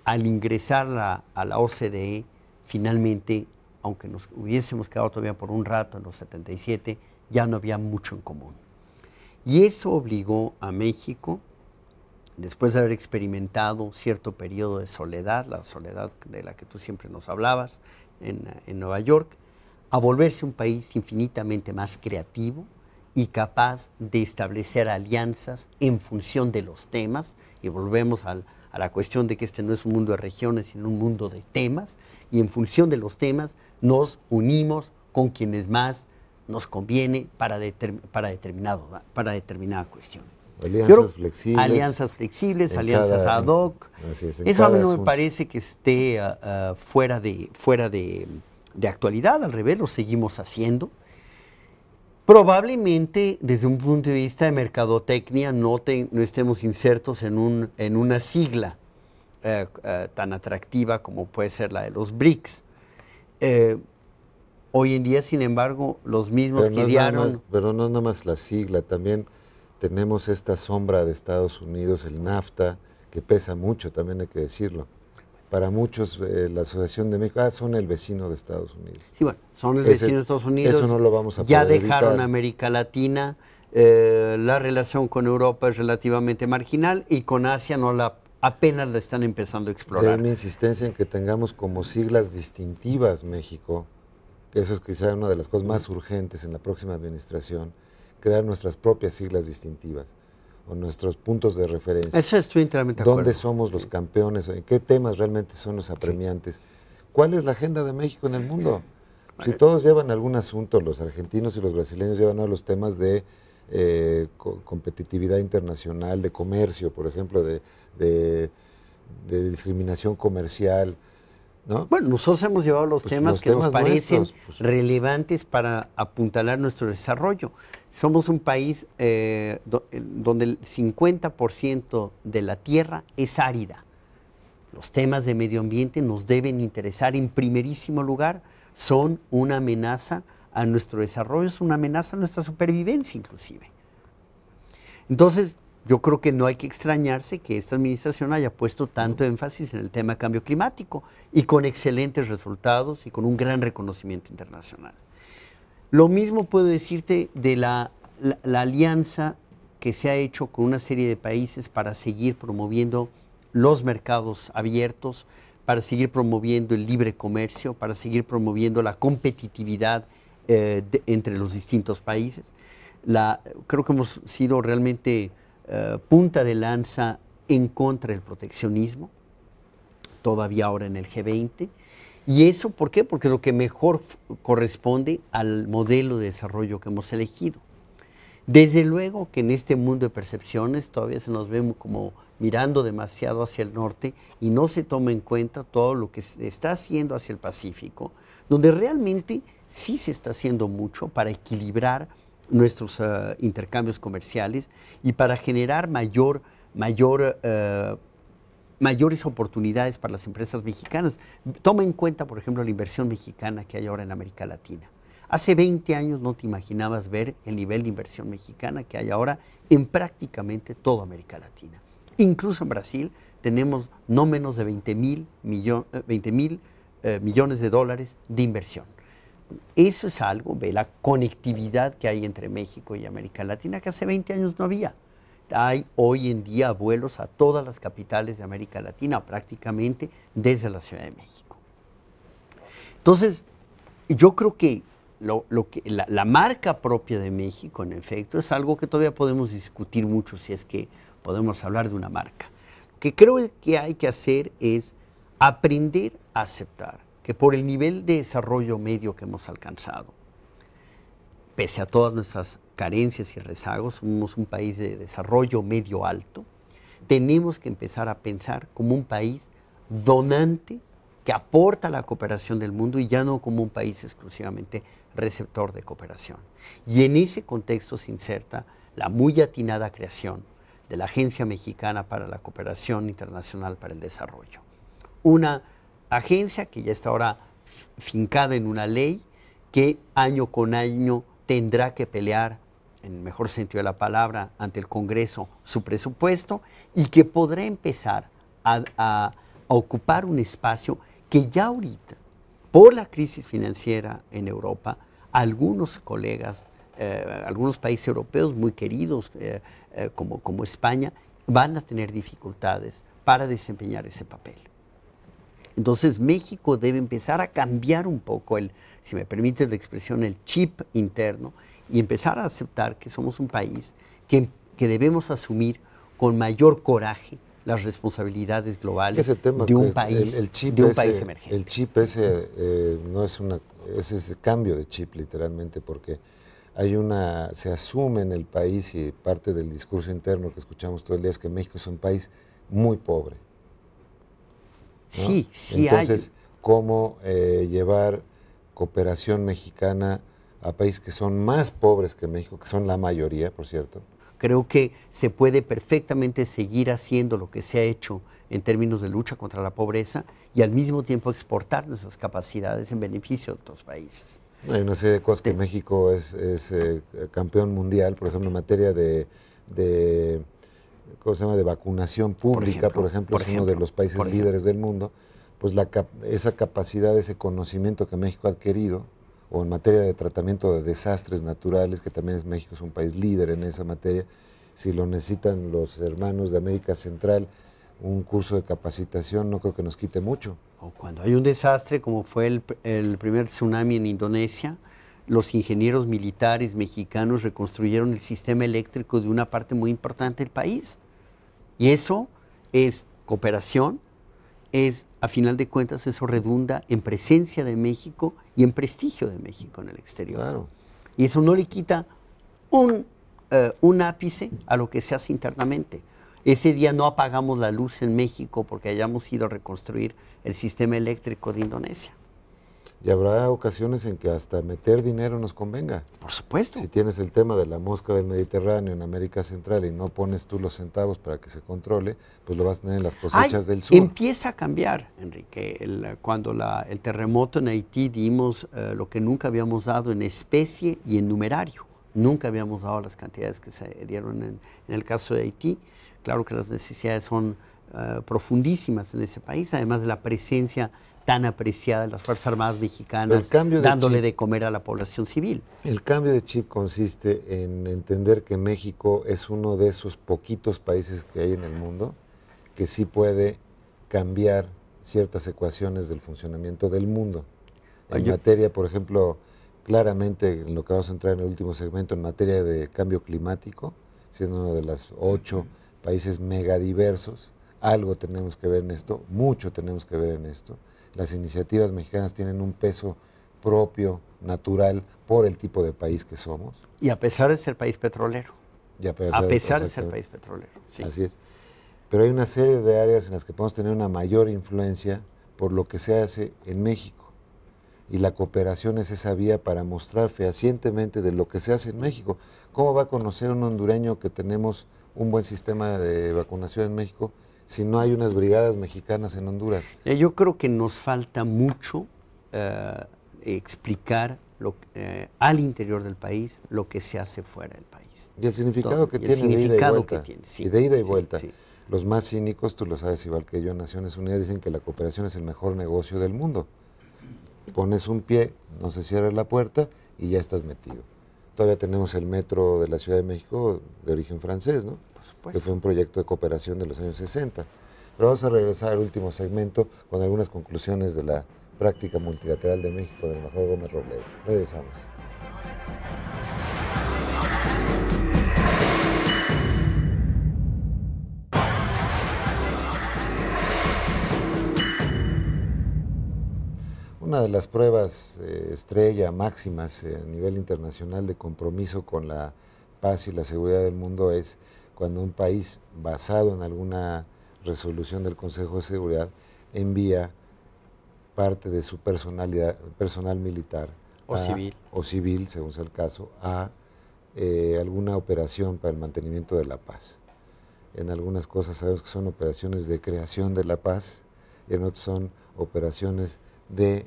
al ingresar a la OCDE, finalmente, aunque nos hubiésemos quedado todavía por un rato en los 77, ya no había mucho en común. Y eso obligó a México, después de haber experimentado cierto periodo de soledad, la soledad de la que tú siempre nos hablabas, en, Nueva York, a volverse un país infinitamente más creativo y capaz de establecer alianzas en función de los temas, y volvemos a la cuestión de que este no es un mundo de regiones, sino un mundo de temas, y en función de los temas nos unimos con quienes más nos conviene para, para, para determinada cuestión. Alianzas flexibles. Alianzas flexibles, alianzas ad hoc. Eso a mí no me parece que esté ah, ah, fuera, de, fuera de, de, actualidad, al revés, lo seguimos haciendo. Probablemente desde un punto de vista de mercadotecnia no, no estemos insertos en, un, en una sigla eh, eh, tan atractiva como puede ser la de los BRICS. Eh, hoy en día, sin embargo, los mismos que no pero no nada más la sigla, también tenemos esta sombra de Estados Unidos, el NAFTA, que pesa mucho, también hay que decirlo. Para muchos, eh, la Asociación de México, ah, son el vecino de Estados Unidos. Sí, bueno, son el vecino de Estados Unidos. Eso no lo vamos a Ya dejaron América Latina, eh, la relación con Europa es relativamente marginal y con Asia no la apenas la están empezando a explorar. Hay mi insistencia en que tengamos como siglas distintivas México, que eso es quizá una de las cosas más urgentes en la próxima administración, crear nuestras propias siglas distintivas o nuestros puntos de referencia. Eso estoy enteramente ¿Dónde somos los campeones? ¿En qué temas realmente son los apremiantes? ¿Cuál es la agenda de México en el mundo? Si todos llevan algún asunto, los argentinos y los brasileños llevan a los temas de eh, competitividad internacional, de comercio, por ejemplo, de discriminación comercial, bueno, nosotros hemos llevado los pues, temas que nos parecen pues. relevantes para apuntalar nuestro desarrollo. Somos un país eh, eh, donde el 50% de la tierra es árida. Los temas de medio ambiente nos deben interesar en primerísimo lugar. Son una amenaza a nuestro desarrollo, es una amenaza a nuestra supervivencia inclusive. Entonces, yo creo que no hay que extrañarse que esta administración haya puesto tanto énfasis en el tema de cambio climático y con excelentes resultados y con un gran reconocimiento internacional. Lo mismo puedo decirte de la, alianza que se ha hecho con una serie de países para seguir promoviendo los mercados abiertos, para seguir promoviendo el libre comercio, para seguir promoviendo la competitividad eh, entre los distintos países. creo que hemos sido realmente eh, punta de lanza en contra del proteccionismo, todavía ahora en el G20. ¿Y eso por qué? Porque lo que mejor corresponde al modelo de desarrollo que hemos elegido. Desde luego que en este mundo de percepciones todavía se nos vemos como mirando demasiado hacia el norte y no se toma en cuenta todo lo que se está haciendo hacia el Pacífico, donde realmente sí se está haciendo mucho para equilibrar nuestros eh, intercambios comerciales y para generar eh, mayores oportunidades para las empresas mexicanas. Toma en cuenta, por ejemplo, la inversión mexicana que hay ahora en América Latina. Hace 20 años no te imaginabas ver el nivel de inversión mexicana que hay ahora en prácticamente toda América Latina. Incluso en Brasil tenemos no menos de 20 mil, eh, millones de dólares de inversión. Eso es algo de la conectividad que hay entre México y América Latina que hace 20 años no había. Hay hoy en día vuelos a todas las capitales de América Latina prácticamente desde la Ciudad de México. Entonces, yo creo que, lo, que la, la, marca propia de México, en efecto, es algo que todavía podemos discutir mucho si es que podemos hablar de una marca. Lo que creo que hay que hacer es aprender a aceptar que por el nivel de desarrollo medio que hemos alcanzado, pese a todas nuestras carencias y rezagos, somos un país de desarrollo medio alto, tenemos que empezar a pensar como un país donante que aporta la cooperación del mundo y ya no como un país exclusivamente receptor de cooperación. Y en ese contexto se inserta la muy atinada creación de la Agencia Mexicana para la Cooperación Internacional para el Desarrollo. Una agencia que ya está ahora fincada en una ley que año con año tendrá que pelear, en el mejor sentido de la palabra, ante el Congreso su presupuesto y que podrá empezar a, ocupar un espacio que ya ahorita, por la crisis financiera en Europa, algunos colegas, eh, algunos países europeos muy queridos eh, eh, como España, van a tener dificultades para desempeñar ese papel. Entonces México debe empezar a cambiar un poco el, si me permite la expresión, el chip interno y empezar a aceptar que somos un país que, debemos asumir con mayor coraje las responsabilidades globales de un país, de un país emergente. El chip ese eh, no es una es cambio de chip literalmente porque hay una se asume en el país y parte del discurso interno que escuchamos todo el día es que México es un país muy pobre Sí, sí Entonces, ¿cómo eh, llevar cooperación mexicana a países que son más pobres que México, que son la mayoría, por cierto? Creo que se puede perfectamente seguir haciendo lo que se ha hecho en términos de lucha contra la pobreza y al mismo tiempo exportar nuestras capacidades en beneficio de otros países. Hay una serie de cosas que México es, eh, campeón mundial, por ejemplo, en materia de de vacunación pública, por ejemplo, es uno de los países líderes del mundo, pues esa capacidad, ese conocimiento que México ha adquirido, o en materia de tratamiento de desastres naturales, que también es México es un país líder en esa materia, si lo necesitan los hermanos de América Central, un curso de capacitación no creo que nos quite mucho. O cuando hay un desastre como fue el primer tsunami en Indonesia, los ingenieros militares mexicanos reconstruyeron el sistema eléctrico de una parte muy importante del país. Y eso es cooperación, es, a final de cuentas, eso redunda en presencia de México y en prestigio de México en el exterior. Y eso no le quita eh, un ápice a lo que se hace internamente. Ese día no apagamos la luz en México porque hayamos ido a reconstruir el sistema eléctrico de Indonesia y habrá ocasiones en que hasta meter dinero nos convenga. Por supuesto. Si tienes el tema de la mosca del Mediterráneo en América Central y no pones tú los centavos para que se controle, pues lo vas a tener en las cosechas del sur. Empieza a cambiar, Enrique. cuando el terremoto en Haití dimos eh, lo que nunca habíamos dado en especie y en numerario. Nunca habíamos dado las cantidades que se dieron en, el caso de Haití. Claro que las necesidades son eh, profundísimas en ese país, además de la presencia tan apreciada de las Fuerzas Armadas mexicanas, dándole de comer a la población civil. El cambio de chip consiste en entender que México es uno de esos poquitos países que hay en el mundo que sí puede cambiar ciertas ecuaciones del funcionamiento del mundo. En materia, por ejemplo, claramente en lo que vamos a entrar en el último segmento, en materia de cambio climático, siendo uno de los ocho países megadiversos, algo tenemos que ver en esto, mucho tenemos que ver en esto las iniciativas mexicanas tienen un peso propio, natural, por el tipo de país que somos. Y a pesar de ser país petrolero. a pesar, de ser país petrolero, sí. Así es. Pero hay una serie de áreas en las que podemos tener una mayor influencia por lo que se hace en México. Y la cooperación es esa vía para mostrar fehacientemente de lo que se hace en México. ¿Cómo va a conocer un hondureño que tenemos un buen sistema de vacunación en México? si no hay unas brigadas mexicanas en Honduras? Eh, yo creo que nos falta mucho eh, explicar lo, eh, al interior del país lo que se hace fuera del país. Y el significado que tiene. y de ida y vuelta. Los más cínicos, tú lo sabes igual que yo, Naciones Unidas dicen que la cooperación es el mejor negocio del mundo. Pones un pie, no se cierra la puerta y ya estás metido. Todavía tenemos el metro de la Ciudad de México de origen francés, ¿no? Por Que fue un proyecto de cooperación de los años 60. Pero vamos a regresar al último segmento con algunas conclusiones de la práctica multilateral de México del mejor Gómez Robledo. Regresamos. de las pruebas eh, estrella máximas eh, a nivel internacional de compromiso con la paz y la seguridad del mundo es cuando un país basado en alguna resolución del Consejo de Seguridad envía parte de su personalidad, personal militar o civil o civil, según sea el caso, a eh, alguna operación para el mantenimiento de la paz. En algunas cosas sabemos que son operaciones de creación de la paz en otras son operaciones de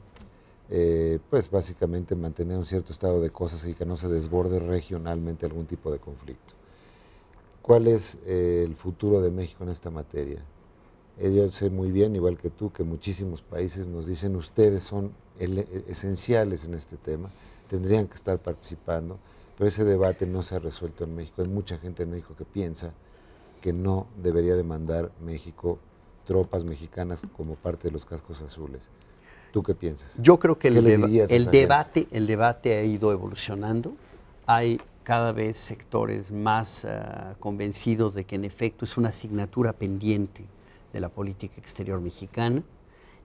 eh, pues básicamente mantener un cierto estado de cosas y que no se desborde regionalmente algún tipo de conflicto. ¿Cuál es eh, el futuro de México en esta materia? Eh, yo sé muy bien, igual que tú, que muchísimos países nos dicen ustedes son e-, esenciales en este tema, tendrían que estar participando, pero ese debate no se ha resuelto en México. Hay mucha gente en México que piensa que no debería demandar México tropas mexicanas como parte de los cascos azules. ¿Tú qué piensas? Yo creo que el, debate, el debate ha ido evolucionando. Hay cada vez sectores más ah, convencidos de que en efecto es una asignatura pendiente de la política exterior mexicana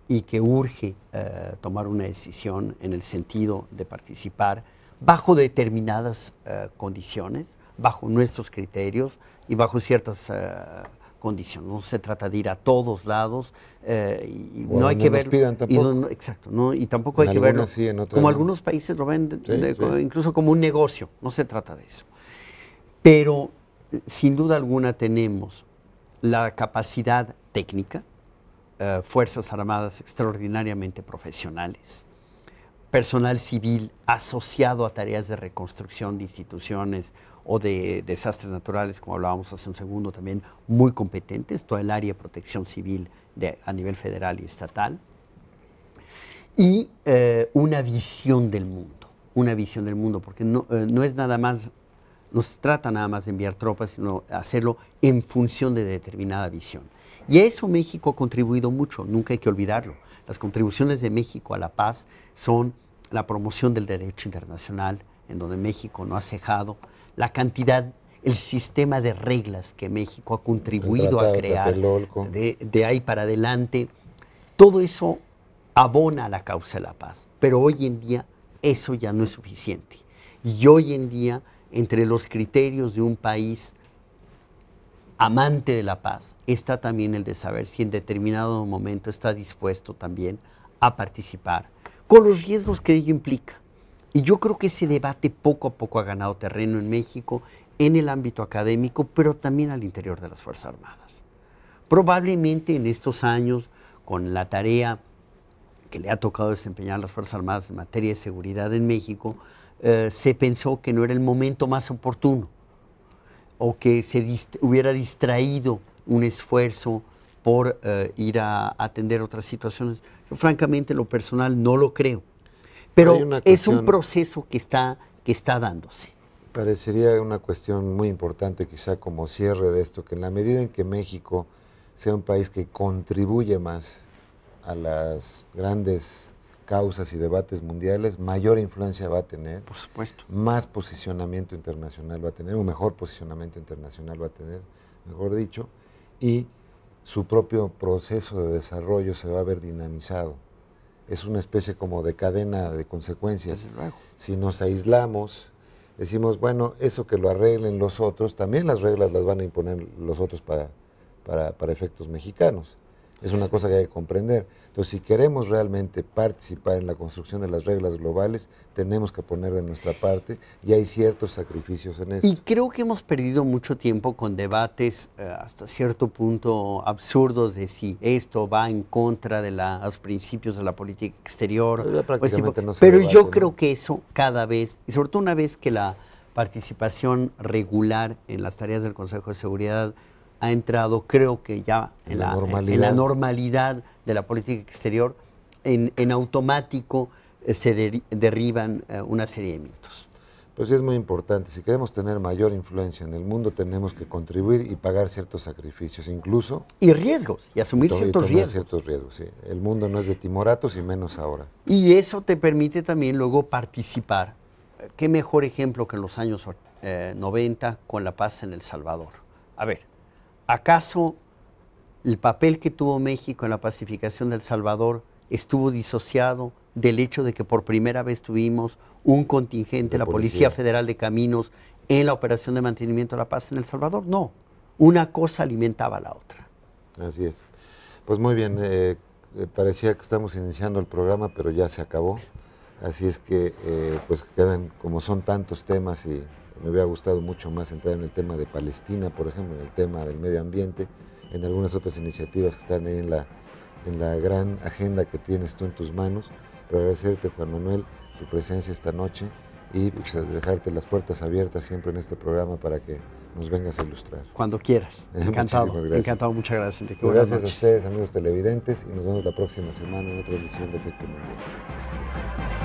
y que urge ah, tomar una decisión en el sentido de participar bajo determinadas ah, condiciones, bajo nuestros criterios y bajo ciertas condición. No se trata de ir a todos lados eh, y no hay que ver. exacto, no, y tampoco hay que ver como algunos países lo ven, incluso como un negocio. No se trata de eso. Pero sin duda alguna tenemos la capacidad técnica, eh, fuerzas armadas extraordinariamente profesionales, personal civil asociado a tareas de reconstrucción de instituciones o de desastres naturales, como hablábamos hace un segundo, también muy competentes, toda el área de protección civil a nivel federal y estatal, y eh, una visión del mundo, una visión del mundo, porque no, eh, no es nada más, no se trata nada más de enviar tropas, sino hacerlo en función de determinada visión. Y a eso México ha contribuido mucho, nunca hay que olvidarlo. Las contribuciones de México a la paz son la promoción del derecho internacional, en donde México no ha cejado, la cantidad, el sistema de reglas que México ha contribuido a crear de, ahí para adelante. Todo eso abona a la causa de la paz, pero hoy en día eso ya no es suficiente. Y hoy en día, entre los criterios de un país amante de la paz, está también el de saber si en determinado momento está dispuesto también a participar, con los riesgos que ello implica. Y yo creo que ese debate poco a poco ha ganado terreno en México, en el ámbito académico, pero también al interior de las Fuerzas Armadas. Probablemente en estos años, con la tarea que le ha tocado desempeñar a las Fuerzas Armadas en materia de seguridad en México, eh, se pensó que no era el momento más oportuno o que se hubiera distraído un esfuerzo por eh, ir a atender otras situaciones. Yo francamente, lo personal, no lo creo. Pero es un proceso que está, que está dándose. Parecería una cuestión muy importante quizá como cierre de esto, que en la medida en que México sea un país que contribuye más a las grandes causas y debates mundiales, mayor influencia va a tener. Más posicionamiento internacional va a tener, un mejor posicionamiento internacional va a tener, mejor dicho, y su propio proceso de desarrollo se va a ver dinamizado es una especie como de cadena de consecuencias. Si nos aislamos, decimos, bueno, eso que lo arreglen los otros, también las reglas las van a imponer los otros para, para efectos mexicanos. Es una cosa que hay que comprender. Entonces, si queremos realmente participar en la construcción de las reglas globales, tenemos que poner de nuestra parte y hay ciertos sacrificios en eso. Y creo que hemos perdido mucho tiempo con debates eh, hasta cierto punto absurdos de si esto va en contra de los principios de la política exterior. Pues pero, pero yo creo que eso cada vez, y sobre todo una vez que la participación regular en las tareas del Consejo de Seguridad ha entrado, creo que ya en la, normalidad de la política exterior, en, en automático eh, se derriban eh, una serie de mitos. Pues sí, es muy importante. Si queremos tener mayor influencia en el mundo, tenemos que contribuir y pagar ciertos sacrificios, incluso. Y riesgos, y asumir ciertos riesgos. ciertos riesgos, sí. El mundo no es de timoratos y menos ahora. Y eso te permite también luego participar. Qué mejor ejemplo que en los años 90 eh, con la paz en El Salvador. A ver, ¿acaso el papel que tuvo México en la pacificación del Salvador estuvo disociado del hecho de que por primera vez tuvimos un contingente, la, la Policía. Federal de Caminos, en la operación de mantenimiento de la paz en El Salvador? No, una cosa alimentaba a la otra. Así es. Pues muy bien, eh, eh, parecía que estamos iniciando el programa, pero ya se acabó. Así es que eh, pues quedan, como son tantos temas y me hubiera gustado mucho más entrar en el tema de Palestina, por ejemplo, en el tema del medio ambiente, en algunas otras iniciativas que están ahí en la, en la gran agenda que tienes tú en tus manos. Pero agradecerte, Juan Manuel, tu presencia esta noche y pues, dejarte las puertas abiertas siempre en este programa para que nos vengas a ilustrar. Cuando quieras. Encantado. Encantado, muchas gracias, Enrique. Pues gracias a ustedes, amigos televidentes, y nos vemos la próxima semana en otra edición de Efecto Mundial.